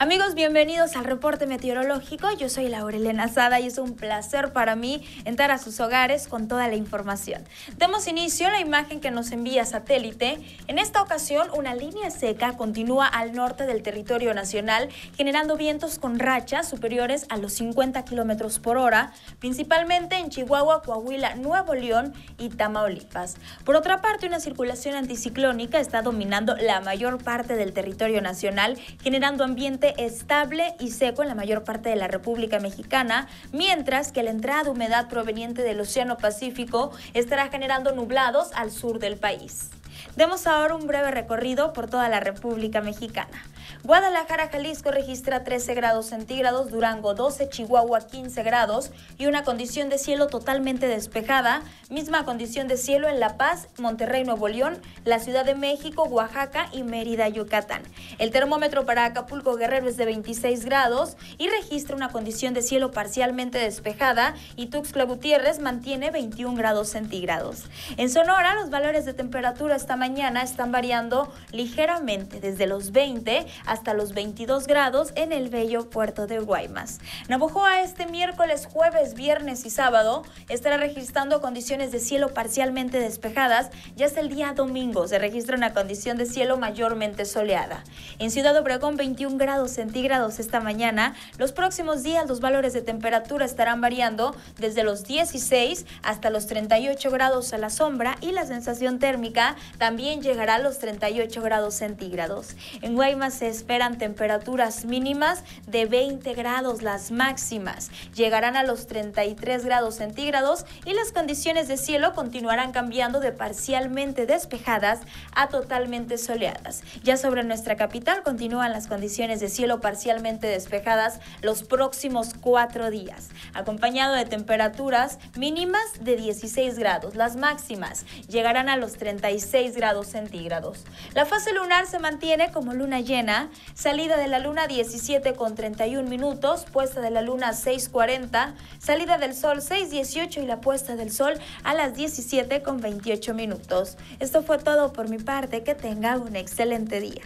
Amigos, bienvenidos al reporte meteorológico. Yo soy Laura Elena Sada y es un placer para mí entrar a sus hogares con toda la información. Demos inicio a la imagen que nos envía satélite. En esta ocasión, una línea seca continúa al norte del territorio nacional, generando vientos con rachas superiores a los 50 kilómetros por hora, principalmente en Chihuahua, Coahuila, Nuevo León y Tamaulipas. Por otra parte, una circulación anticiclónica está dominando la mayor parte del territorio nacional, generando ambiente estable y seco en la mayor parte de la República Mexicana, mientras que la entrada de humedad proveniente del Océano Pacífico estará generando nublados al sur del país. Demos ahora un breve recorrido por toda la República Mexicana. Guadalajara, Jalisco registra 13 grados centígrados, Durango 12, Chihuahua 15 grados y una condición de cielo totalmente despejada, misma condición de cielo en La Paz, Monterrey, Nuevo León, la Ciudad de México, Oaxaca y Mérida, Yucatán. El termómetro para Acapulco Guerrero es de 26 grados y registra una condición de cielo parcialmente despejada y Tuxtla Gutiérrez mantiene 21 grados centígrados. En Sonora, los valores de temperatura esta mañana están variando ligeramente desde los 20 hasta los 22 grados en el bello puerto de Guaymas. Navojoa este miércoles, jueves, viernes y sábado estará registrando condiciones de cielo parcialmente despejadas. Ya hasta el día domingo se registra una condición de cielo mayormente soleada. En Ciudad Obregón, 21 grados centígrados esta mañana. Los próximos días los valores de temperatura estarán variando desde los 16 hasta los 38 grados a la sombra y la sensación térmica también llegará a los 38 grados centígrados. En Guaymas se esperan temperaturas mínimas de 20 grados, las máximas llegarán a los 33 grados centígrados y las condiciones de cielo continuarán cambiando de parcialmente despejadas a totalmente soleadas. Ya sobre nuestra capital, capital continúan las condiciones de cielo parcialmente despejadas los próximos cuatro días, acompañado de temperaturas mínimas de 16 grados. Las máximas llegarán a los 36 grados centígrados. La fase lunar se mantiene como luna llena, salida de la luna 17 con 31 minutos, puesta de la luna 6.40, salida del sol 6.18 y la puesta del sol a las 17 con 28 minutos. Esto fue todo por mi parte, que tenga un excelente día.